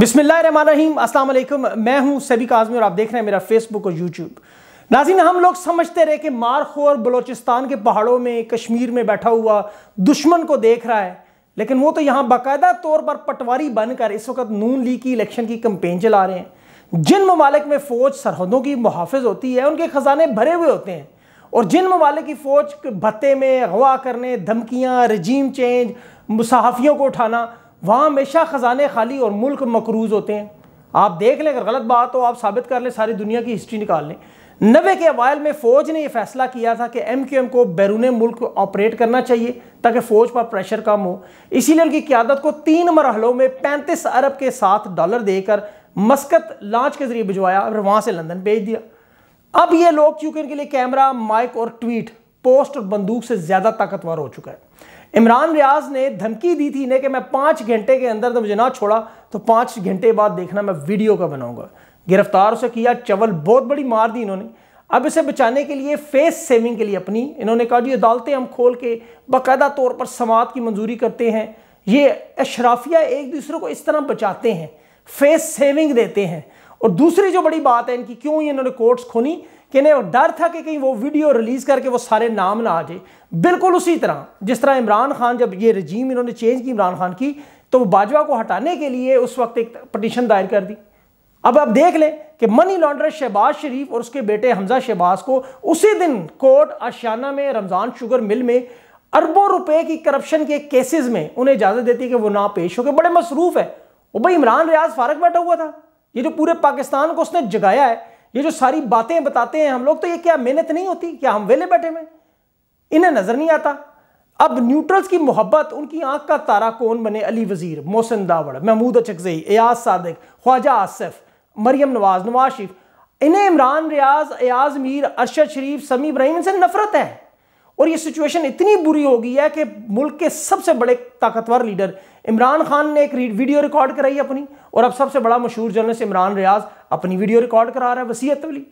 बिस्मिल्लाम अस्सलाम मैं हूं सभी काजमी और आप देख रहे हैं मेरा फेसबुक और यूट्यूब नाजिन हम लोग समझते रहे कि मारखोर बलोचिस्तान के पहाड़ों में कश्मीर में बैठा हुआ दुश्मन को देख रहा है लेकिन वो तो यहाँ बाकायदा तौर पर पटवारी बनकर इस वक्त नून लीग की इलेक्शन की कंपेन चला रहे हैं जिन ममालिक में फ़ौज सरहदों की मुहाफ़ होती है उनके ख़जाने भरे हुए होते हैं और जिन ममालिक की फ़ौज भत्ते में अगवा करने धमकियाँ रजीम चेंज मुसाफ़ियों को उठाना वहाँ हमेशा ख़जाने खाली और मुल्क मकरूज होते हैं आप देख लें अगर गलत बात हो आप साबित कर लें सारी दुनिया की हिस्ट्री निकाल लें नबे के अवाल में फ़ौज ने यह फैसला किया था कि एम क्यू एम को बैरून मुल्क ऑपरेट करना चाहिए ताकि फ़ौज पर प्रेशर कम हो इसीलिए उनकी क्यादत को तीन मरहलों में पैंतीस अरब के साथ डॉलर देकर मस्कत लॉन्च के ज़रिए भिजवाया और वहाँ से लंदन भेज दिया अब ये लोग चूँकि इनके लिए कैमरा माइक और ट्वीट पोस्ट और बंदूक से ज़्यादा ताकतवर हो चुका है इमरान रियाज ने धमकी दी थी इन्हें कि मैं पांच घंटे के अंदर तो मुझे ना छोड़ा तो पांच घंटे बाद देखना मैं वीडियो का बनाऊंगा गिरफ्तार उसे किया चवल बहुत बड़ी मार दी इन्होंने अब इसे बचाने के लिए फेस सेविंग के लिए अपनी इन्होंने कहा जी अदालतें हम खोल के बाकायदा तौर पर समात की मंजूरी करते हैं ये अशराफिया एक दूसरे को इस तरह बचाते हैं फेस सेविंग देते हैं और दूसरी जो बड़ी बात है इनकी क्यों इन्होंने कोर्ट्स खोनी कि इन्हें डर था कि कहीं वो वीडियो रिलीज़ करके वो सारे नाम ना आ जाए बिल्कुल उसी तरह जिस तरह इमरान खान जब ये रजीम इन्होंने चेंज की इमरान खान की तो वो बाजवा को हटाने के लिए उस वक्त एक पटिशन दायर कर दी अब आप देख लें कि मनी लॉन्डर शहबाज शरीफ और उसके बेटे हमजा शहबाज को उसी दिन कोर्ट आशियाना में रमज़ान शुगर मिल में अरबों रुपए की करप्शन के केसेस में उन्हें इजाज़त देती है कि वो ना पेश होकर बड़े मसरूफ़ है वो भाई इमरान रियाज फारक बैठा हुआ था ये जो पूरे पाकिस्तान को उसने जगाया है ये जो सारी बातें बताते हैं हम लोग तो ये क्या मेहनत नहीं होती क्या हम वेले बैठे हुए इन्हें नजर नहीं आता अब न्यूट्रल्स की मोहब्बत उनकी आंख का तारा कौन बने अली वजीर मोहसिन दावड़ महमूद अचकजई एयाज सादिक ख्वाजा आसिफ मरियम नवाज नवाज शरीफ इन्हें इमरान रियाज एयाज मीर अरशद शरीफ समी इब्राहिम इनसे नफरत है और ये सिचुएशन इतनी बुरी हो गई है कि मुल्क के सबसे बड़े ताकतवर लीडर इमरान खान ने एक वीडियो रिकॉर्ड कराई अपनी और अब सबसे बड़ा मशहूर जर्नलिस्ट इमरान रियाज अपनी वीडियो रिकॉर्ड करा रहा है वसीयत वाली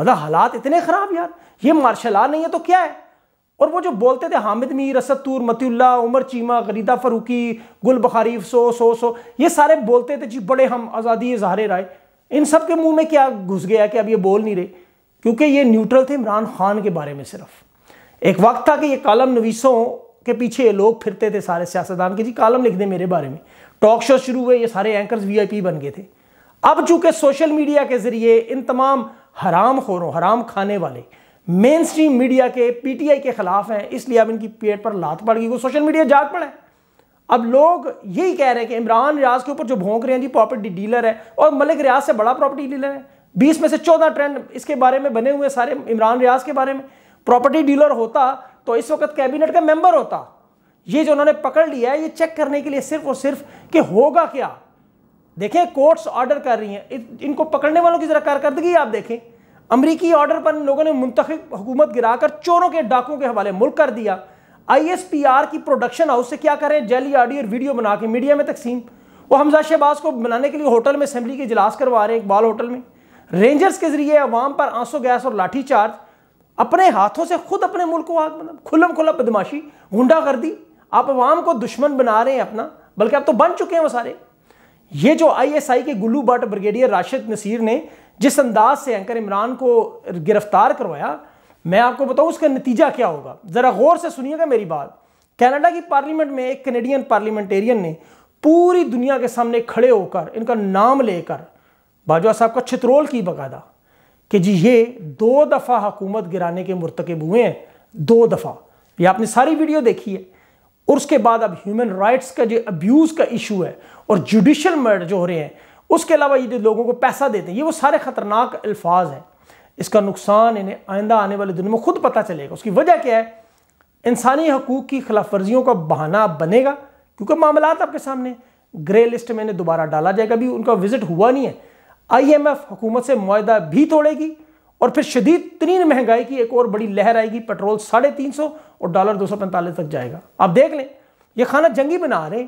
मतलब हालात इतने ख़राब यार ये मार्शल आ नहीं है तो क्या है और वो जो बोलते थे हामिद मीर तूर मतुल्ला उमर चीमा गरीदा फरूकी गुल बखारीफ सो सो सो ये सारे बोलते थे जी बड़े हम आज़ादी इजहार राय इन सब के मुंह में क्या घुस गया कि अब ये बोल नहीं रहे क्योंकि ये न्यूट्रल थे इमरान खान के बारे में सिर्फ़ एक वक्त था कि ये कॉलम नवीसों के पीछे ये लोग फिरते थे सारे सियासतदान के जी कॉलम लिख दें मेरे बारे में टॉक शो शुरू हुए ये सारे एंकर्स वीआईपी बन गए थे अब चूंकि सोशल मीडिया के जरिए इन तमाम हराम खोरों हराम खाने वाले मेन स्ट्रीम मीडिया के पीटीआई के खिलाफ हैं इसलिए अब इनकी पेट पर लात पड़ गई वो सोशल मीडिया जाग पड़ा है अब लोग यही कह रहे हैं कि इमरान रियाज के ऊपर जो भोंक रहे हैं जी प्रॉपर्टी डीलर है और मलिक रियाज से बड़ा प्रॉपर्टी डीलर है बीस में से चौदह ट्रेंड इसके बारे में बने हुए सारे इमरान रियाज के बारे में प्रॉपर्टी डीलर होता तो इस वक्त कैबिनेट का मेंबर होता ये जो उन्होंने पकड़ लिया है ये चेक करने के लिए सिर्फ और सिर्फ कि होगा क्या देखें कोर्ट्स ऑर्डर कर रही हैं इनको पकड़ने वालों की जरा कारकर्दगी आप देखें अमरीकी ऑर्डर पर लोगों ने मुंतखब हुकूमत गिराकर चोरों के डाकों के हवाले मुल्क कर दिया आईएसपीआर की प्रोडक्शन हाउस से क्या करें जेली आडी और वीडियो बना के मीडिया में तकसीम वो हमजा शहबाज को बनाने के लिए होटल में असम्बली के इजलास करवा रहे हैं इकबाल होटल में रेंजर्स के जरिए अवाम पर आंसू गैस और लाठी चार्ज अपने हाथों से खुद अपने मुल्क को आग मतलब खुलम खुला बदमाशी गुंडा कर दी आप अवाम को दुश्मन बना रहे हैं अपना बल्कि आप तो बन चुके हैं वो सारे ये जो आईएसआई के गुल्लू बट ब्रिगेडियर राशिद नसीर ने जिस अंदाज से एंकर इमरान को गिरफ्तार करवाया मैं आपको बताऊं उसका नतीजा क्या होगा ज़रा गौर से सुनिएगा मेरी बात कनाडा की पार्लियामेंट में एक कनेडियन पार्लियामेंटेरियन ने पूरी दुनिया के सामने खड़े होकर इनका नाम लेकर बाजवा साहब का छित्रोल की बकायदा कि जी ये दो दफ़ा हुकूमत गिराने के मरतकब हुए हैं दो दफ़ा ये आपने सारी वीडियो देखी है और उसके बाद अब ह्यूमन राइट्स का जो अब्यूज़ का इशू है और जुडिशल मर्डर जो हो रहे हैं उसके अलावा ये जो लोगों को पैसा देते हैं ये वो सारे ख़तरनाक अल्फाज हैं इसका नुकसान इन्हें आइंदा आने वाले दिनों में खुद पता चलेगा उसकी वजह क्या है इंसानी हकूक़ की खिलाफ वर्जियों का बहाना बनेगा क्योंकि मामला आपके सामने ग्रे लिस्ट में इन्हें दोबारा डाला जाएगा अभी उनका विजिट हुआ नहीं है आई एम एफ हुकूमत से माहा भी तोड़ेगी और फिर शदीद तरीन महंगाई की एक और बड़ी लहर आएगी पेट्रोल साढ़े तीन सौ और डॉलर दो सौ पैंतालीस तक जाएगा आप देख लें यह खाना जंगी बना रहे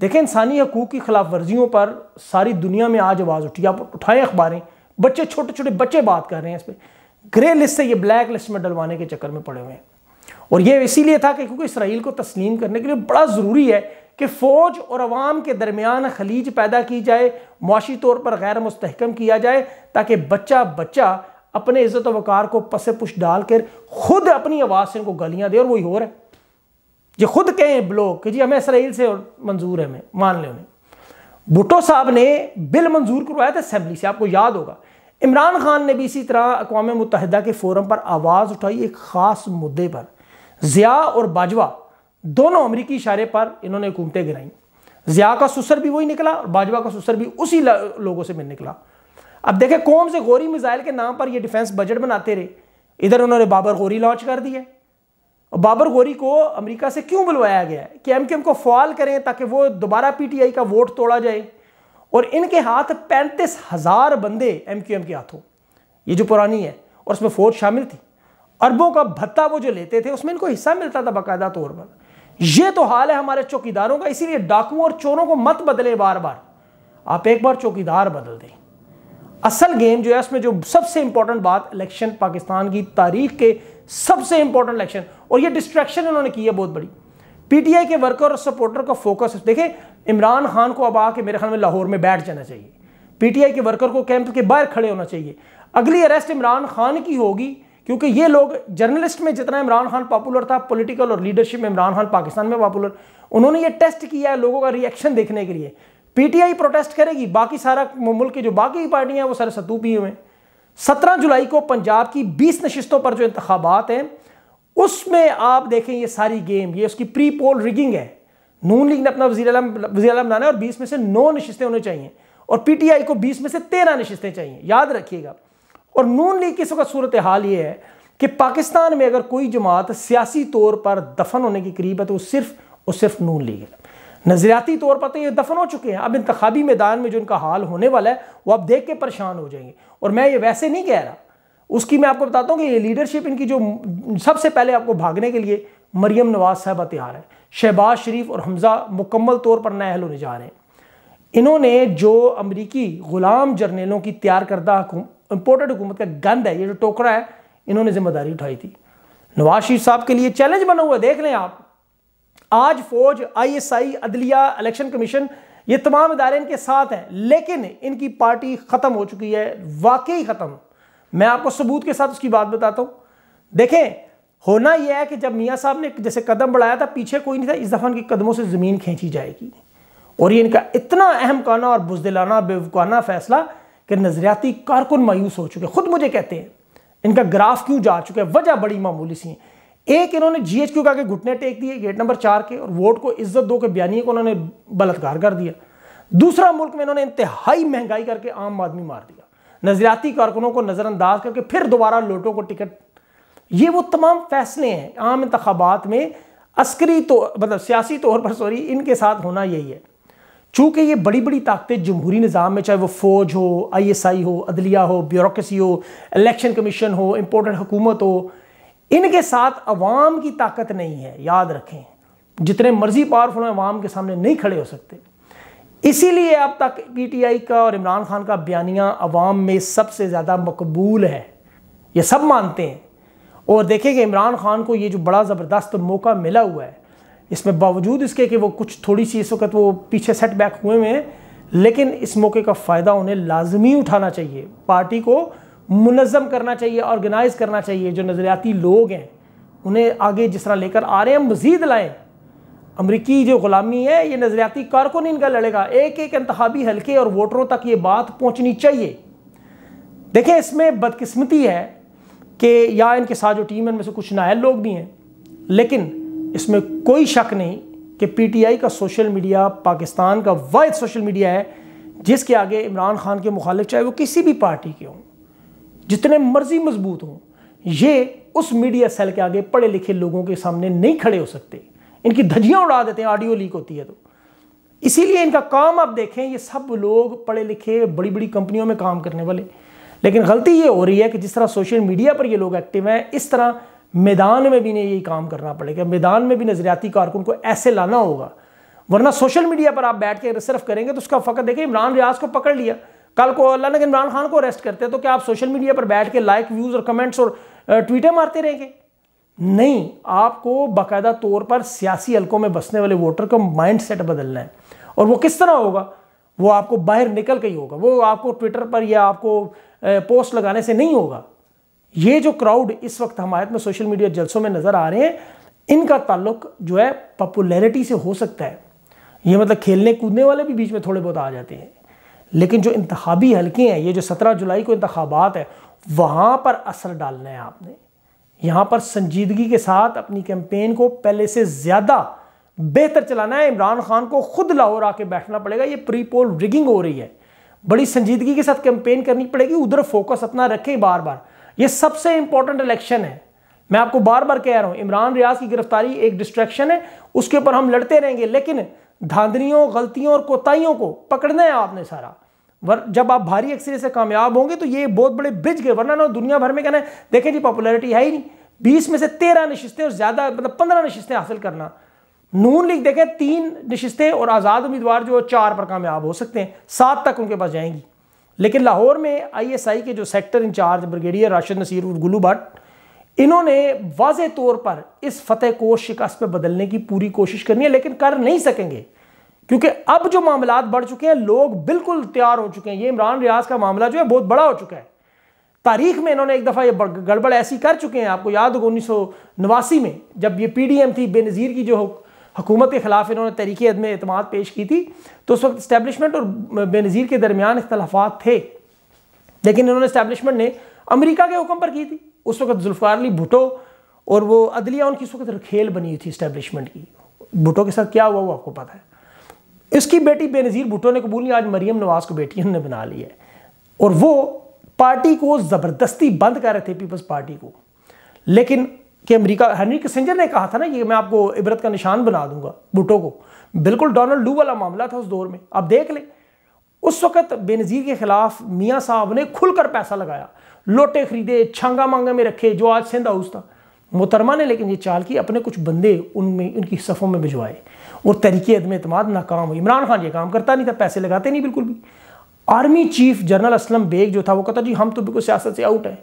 देखें इंसानी हकूक की खिलाफ वर्जियों पर सारी दुनिया में आज आवाज़ उठी आप उठाएं अखबारें बच्चे छोटे छोटे बच्चे बात कर रहे हैं इस पर ग्रे लिस्ट से ये ब्लैक लिस्ट में डलवाने के चक्कर में पड़े हुए हैं और ये इसीलिए था कि क्योंकि इसराइल को तस्लीम करने के लिए बड़ा ज़रूरी है कि फ़ौज और अवाम के दरमियान खलीज पैदा की जाए मुआशी तौर पर गैर मुस्तकम किया जाए ताकि बच्चा बच्चा अपने इज़्ज़त वकार को पसे पुश डाल कर ख़ुद अपनी आवाज़ से उनको गालियाँ दे और वही हो रहा है ये खुद कहें ब्लॉग कि जी हमें इसराइल से मंजूर है हमें मान लें उन्हें भुट्टो साहब ने बिल मंजूर करवाया था असम्बली से आपको याद होगा इमरान खान ने भी इसी तरह अकवा मुतहदा के फोरम पर आवाज़ उठाई एक ख़ास मुद्दे पर ज़िया और बाजवा दोनों अमरीकी इशारे पर इन्होंने हुकूमतें गिराई जिया का सुसर भी वही निकला और बाजवा का सुसर भी उसी लोगों से मिल निकला अब देखे कौम से गोरी मिज़ाइल के नाम पर ये डिफेंस बजट बनाते रहे इधर उन्होंने बाबर गोरी लॉन्च कर दिया और बाबर गोरी को अमेरिका से क्यों बुलवाया गया है कि एम के एम को फॉल करें ताकि वो दोबारा पीटीआई का वोट तोड़ा जाए और इनके हाथ पैंतीस हज़ार बंदे एम क्यू एम के हाथों ये जो पुरानी है और उसमें फौज शामिल थी अरबों का भत्ता वो जो लेते थे उसमें इनको हिस्सा मिलता था बाकायदा तौर पर ये तो हाल है हमारे चौकीदारों का इसीलिए डाकुओं और चोरों को मत बदले बार बार आप एक बार चौकीदार बदल दें असल गेम जो है उसमें जो सबसे इंपॉर्टेंट बात इलेक्शन पाकिस्तान की तारीख के सबसे इंपॉर्टेंट इलेक्शन और ये डिस्ट्रैक्शन उन्होंने की है बहुत बड़ी पीटीआई के वर्कर और सपोर्टर का फोकस देखें इमरान खान को अब आके मेरे ख्याल में लाहौर में बैठ जाना चाहिए पीटीआई के वर्कर को कैंप के बाहर खड़े होना चाहिए अगली अरेस्ट इमरान खान की होगी क्योंकि ये लोग जर्नलिस्ट में जितना इमरान खान पॉपुलर था पॉलिटिकल और लीडरशिप में इमरान खान पाकिस्तान में पॉपुलर उन्होंने ये टेस्ट किया है लोगों का रिएक्शन देखने के लिए पीटीआई प्रोटेस्ट करेगी बाकी सारा मुल्क की जो बाकी पार्टियां हैं वो सारे सतूप ही हुए हैं सत्रह जुलाई को पंजाब की बीस नशस्तों पर जो इंतबात हैं उसमें आप देखें ये सारी गेम ये उसकी प्री पोल रिगिंग है नून लीग ने अपना वजी वजी बनाना है और बीस में से नौ नशितें होनी चाहिए और पीटीआई को बीस में से तेरह नशितें चाहिए याद रखिएगा और नून लीग की इस वक्त सूरत हाल ये है कि पाकिस्तान में अगर कोई जमात सियासी तौर पर दफन होने के करीब है तो सिर्फ और सिर्फ नून लीग है नज़रियाती तौर पर तो ये दफन हो चुके हैं अब इंतबी मैदान में जो इनका हाल होने वाला है वो आप देख के परेशान हो जाएंगे और मैं ये वैसे नहीं कह रहा उसकी मैं आपको बताता हूँ कि ये लीडरशिप इनकी जो सबसे पहले आपको भागने के लिए मरियम नवाज साहबा तैयार है शहबाज शरीफ और हमजा मुकम्मल तौर पर नाहल होने जा रहे हैं इन्होंने जो अमरीकी ग़ुलाम जर्नेलों की तैयार करदा इम्पोर्टेड हुकूमत का गंद है ये जो टोकरा है इन्होंने जिम्मेदारी उठाई थी नवाज शरीफ साहब के लिए चैलेंज बना हुआ देख लें आप आज फौज आईएसआई अदलिया इलेक्शन कमीशन ये तमाम इदारे इनके साथ हैं लेकिन इनकी पार्टी ख़त्म हो चुकी है वाकई ख़त्म मैं आपको सबूत के साथ उसकी बात बताता हूँ देखें होना यह है कि जब मियाँ साहब ने जैसे कदम बढ़ाया था पीछे कोई नहीं था इस दफ़ा उनके कदमों से ज़मीन खींची जाएगी और ये इनका इतना अहम काना और बुजदिलाना बेवकाना फैसला कि नज़रियाती कारकुन मायूस हो चुके खुद मुझे कहते हैं इनका ग्राफ क्यों जा चुका है वजह बड़ी मामूली सी है एक इन्होंने जी एच क्यू का घुटने टेक दिए गेट नंबर चार के और वोट को इज्जत दो के बयानी को उन्होंने बलात्कार कर दिया दूसरा मुल्क में इन्होंने इंतहाई महंगाई करके आम आदमी मार दिया नज़रियाती कारकुनों को नज़रअंदाज करके फिर दोबारा लोटों को टिकट ये वो तमाम फैसले हैं आम इंतबात में अस्करी तो मतलब सियासी तौर पर सॉरी इनके साथ होना यही है चूंकि ये बड़ी बड़ी ताकतें जमहूरी निज़ाम में चाहे वो फौज हो आईएसआई हो अदलिया हो ब्यूरोसी हो इलेक्शन कमीशन हो इम्पोर्टेंट हुकूमत हो इनके साथ अवाम की ताकत नहीं है याद रखें जितने मर्जी पावरफुल हैं अवाम के सामने नहीं खड़े हो सकते इसीलिए अब तक पीटीआई का और इमरान खान का बयानिया अवाम में सबसे ज़्यादा मकबूल है ये सब मानते हैं और देखें कि इमरान खान को ये जो बड़ा ज़बरदस्त मौका मिला हुआ है इसमें बावजूद इसके कि वो कुछ थोड़ी सी इस वक्त वो पीछे सेटबैक हुए हुए हैं लेकिन इस मौके का फ़ायदा उन्हें लाजमी उठाना चाहिए पार्टी को मुनज़म करना चाहिए ऑर्गेनाइज़ करना चाहिए जो नज़रियाती लोग हैं उन्हें आगे जिस तरह लेकर आ रहे हैं मज़ीद लाएँ अमरीकी जो ग़ुलामी है ये नज़रियाती कारकुन इनका लड़ेगा एक एक इंतबी हल्के और वोटरों तक ये बात पहुँचनी चाहिए देखें इसमें बदकस्मती है कि या इनके साथ जो टीम है उनमें से कुछ नायल लोग भी हैं लेकिन इसमें कोई शक नहीं कि पीटीआई का सोशल मीडिया पाकिस्तान का वायद सोशल मीडिया है जिसके आगे इमरान खान के मुखालिफ चाहे वो किसी भी पार्टी के हों जितने मर्जी मजबूत हों ये उस मीडिया सेल के आगे पढ़े लिखे लोगों के सामने नहीं खड़े हो सकते इनकी धजियाँ उड़ा देते हैं ऑडियो लीक होती है तो इसीलिए इनका काम आप देखें ये सब लोग पढ़े लिखे बड़ी बड़ी कंपनियों में काम करने वाले लेकिन गलती ये हो रही है कि जिस तरह सोशल मीडिया पर ये लोग एक्टिव हैं इस तरह मैदान में भी नहीं यही काम करना पड़ेगा मैदान में भी नज़रियाती कारकुन को ऐसे लाना होगा वरना सोशल मीडिया पर आप बैठ के सिर्फ करेंगे तो उसका फकत देखें इमरान रियाज को पकड़ लिया कल को अल्लाह ने इमरान खान को अरेस्ट करते हैं तो क्या आप सोशल मीडिया पर बैठ के लाइक व्यूज़ और कमेंट्स और ट्वीटें मारते रहेंगे नहीं आपको बाकायदा तौर पर सियासी हलकों में बसने वाले वोटर का माइंड सेट बदलना है और वो किस तरह होगा वो आपको बाहर निकल के ही होगा वो आपको ट्विटर पर या आपको पोस्ट लगाने से नहीं होगा ये जो क्राउड इस वक्त हमारे में सोशल मीडिया जलसों में नज़र आ रहे हैं इनका ताल्लुक जो है पॉपुलैरिटी से हो सकता है ये मतलब खेलने कूदने वाले भी बीच में थोड़े बहुत आ जाते हैं लेकिन जो इंतबी हल्के हैं ये जो सत्रह जुलाई को इंतबात है वहाँ पर असर डालना है आपने यहाँ पर संजीदगी के साथ अपनी कैंपेन को पहले से ज़्यादा बेहतर चलाना है इमरान खान को खुद लाहौर आके बैठना पड़ेगा ये प्री पोल रिगिंग हो रही है बड़ी संजीदगी के साथ कैंपेन करनी पड़ेगी उधर फोकस अपना रखें बार बार ये सबसे इंपॉर्टेंट इलेक्शन है मैं आपको बार बार कह रहा हूं इमरान रियाज की गिरफ्तारी एक डिस्ट्रैक्शन है उसके ऊपर हम लड़ते रहेंगे लेकिन धांधलियों गलतियों और कोताहियों को पकड़ना है आपने सारा वर जब आप भारी अक्सर से कामयाब होंगे तो ये बहुत बड़े ब्रिज गए वरना ना दुनिया भर में कहना है देखें जी पॉपुलरिटी है ही नहीं बीस में से तेरह नशिस्तें और ज़्यादा मतलब पंद्रह नशिस्तें हासिल करना नून लीग देखें तीन नशिस्तें और आज़ाद उम्मीदवार जो चार पर कामयाब हो सकते हैं सात तक उनके पास जाएंगी लेकिन लाहौर में आईएसआई के जो sector incharge brigadier Rashid Naseer और गुलू भट्ट इन्होंने वाज तौर पर इस फतेह को शिकस्त पर बदलने की पूरी कोशिश करनी है लेकिन कर नहीं सकेंगे क्योंकि अब जो मामला बढ़ चुके हैं लोग बिल्कुल तैयार हो चुके हैं ये इमरान रियाज का मामला जो है बहुत बड़ा हो चुका है तारीख में इन्होंने एक दफ़ा ये गड़बड़ ऐसी कर चुके हैं आपको याद होगा उन्नीस में जब ये पीडीएम थी बेनज़ीर की जो हुकूमत के ख़िलाफ़ इन्होंने तरीक़े अदम अतमाद पेश की थी तो उस वक्त इस्टेबलिशमेंट और बेनज़ीर के दरमियान इख्तलाफा थे लेकिन इन्होंने इस्टेबलिशमेंट ने अमरीका के हुक्म पर की थी उस वक्त जुल्फ़ार अली भुटो और वो अदलिया उनकी उस वक्त रखेल बनी हुई थी इस्टेबलिशमेंट की भुटो के साथ क्या हुआ वो आपको पता है इसकी बेटी बेनज़ीर भुटो ने कबूल नहीं आज मरीम नवाज़ को बेटी उन्होंने बना ली है और वो पार्टी को ज़बरदस्ती बंद कर रहे थे पीपल्स पार्टी को लेकिन कि अमेरिका हेनरी किसेंजर ने कहा था ना ये मैं आपको इबरत का निशान बना दूंगा बुटो को बिल्कुल डोनाल्ड डू वाला मामला था उस दौर में आप देख लें उस वक्त बेनज़ीर के ख़िलाफ़ मियाँ साहब ने खुलकर पैसा लगाया लोटे खरीदे छांगा मांगा में रखे जो आज सिंध हाउस था मोहतरमा ने लेकिन ये चाल की अपने कुछ बंदे उनमें उनकी सफ़ों में भिजवाए और तरीके अदम अतमाद नाकाम हुई इमरान खान ये काम करता नहीं था पैसे लगाते नहीं बिल्कुल भी army chief general Aslam Beg जो था वो कहता जी हम तो बिल्कुल सियासत से आउट हैं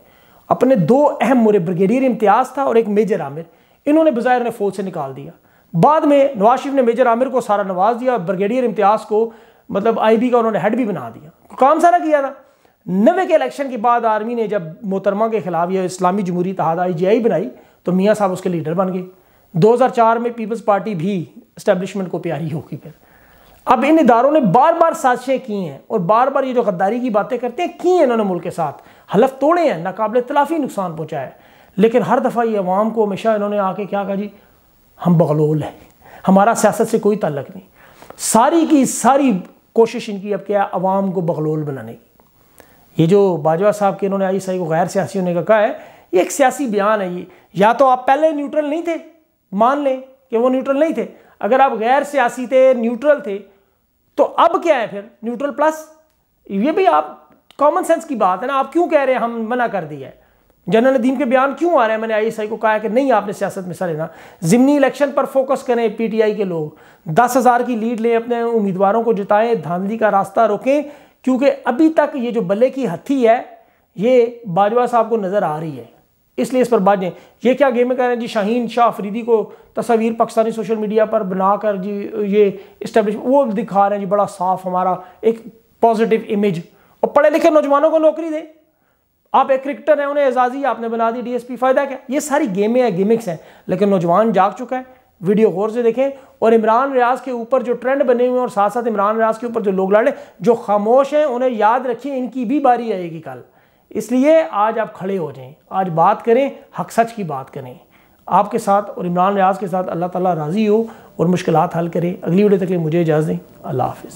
अपने दो अहम मुरे ब्रिगेडियर इम्तियाज था और एक मेजर आमिर इन्होंने बजायर ने फौज से निकाल दिया बाद में नवाज शरीफ ने मेजर आमिर को सारा नवाज दिया और ब्रिगेडियर इम्तियाज को मतलब आईबी का उन्होंने हेड भी बना दिया काम सारा किया था नवे के इलेक्शन के बाद आर्मी ने जब मोहतरमा के खिलाफ यह इस्लामी जमहूरी तहाद आई जी आई बनाई तो मियाँ साहब उसके लीडर बन गए दो हज़ार चार में पीपल्स पार्टी भी इस्टेब्लिशमेंट को प्यारी होगी फिर अब इन इदारों ने बार बार साजिशें की हैं और बार बार ये जो गद्दारी की बातें करते हैं की हैं इन्होंने मुल्क के साथ हलफ तोड़े हैं नाकबले तलाफी नुकसान पहुँचा है लेकिन हर दफ़ा ये अवाम को हमेशा इन्होंने आके क्या कहा जी हम बगलोल हैं हमारा सियासत से कोई तल्लक नहीं सारी की सारी कोशिश इनकी अब क्या अवाम को बगलोल बनाने की ये जो बाजवा साहब के इन्होंने आई सही को गैर सियासी होने का कहा है ये एक सियासी बयान है ये या तो आप पहले न्यूट्रल नहीं थे मान लें कि वो न्यूट्रल नहीं थे अगर आप गैर सियासी थे न्यूट्रल थे तो अब क्या है फिर न्यूट्रल प्लस ये भी आप कॉमन सेंस की बात है ना आप क्यों कह रहे हैं हम मना कर दिया है जनरल नदीम के बयान क्यों आ रहे हैं मैंने आईएसआई को कहा है कि नहीं आपने सियासत में हिस्सा लेना जिमनी इलेक्शन पर फोकस करें पीटीआई के लोग दस हज़ार की लीड लें अपने उम्मीदवारों को जिताएं धांधली का रास्ता रोकें क्योंकि अभी तक ये जो बल्ले की हथी है ये बाजवा साहब को नज़र आ रही है इसलिए इस पर बाजें ये क्या गेम कह रहे हैं जी शाहीन शाह अफरीदी को तस्वीर पाकिस्तानी सोशल मीडिया पर बनाकर जी ये इस्टेब्लिश वो दिखा रहे हैं जी बड़ा साफ हमारा एक पॉजिटिव इमेज और पढ़े लिखे नौजवानों को नौकरी दे आप एक क्रिकेटर हैं उन्हें एजाजी आपने बना दी डीएसपी फ़ायदा क्या ये सारी गेमें हैं गेमिक्स हैं लेकिन नौजवान जाग चुका है वीडियो गौर से देखें और इमरान रियाज के ऊपर जो ट्रेंड बने हुए हैं और साथ साथ इमरान रियाज के ऊपर जो लोग लड़े जो खामोश हैं उन्हें याद रखिए इनकी भी बारी आएगी कल इसलिए आज आप खड़े हो जाएं आज बात करें हक सच की बात करें आपके साथ और इमरान रियाज के साथ अल्लाह ताला राज़ी हो और मुश्किल हल करें अगली वीडियो तक लिए मुझे इजाज़ दें अल्लाह हाफिज़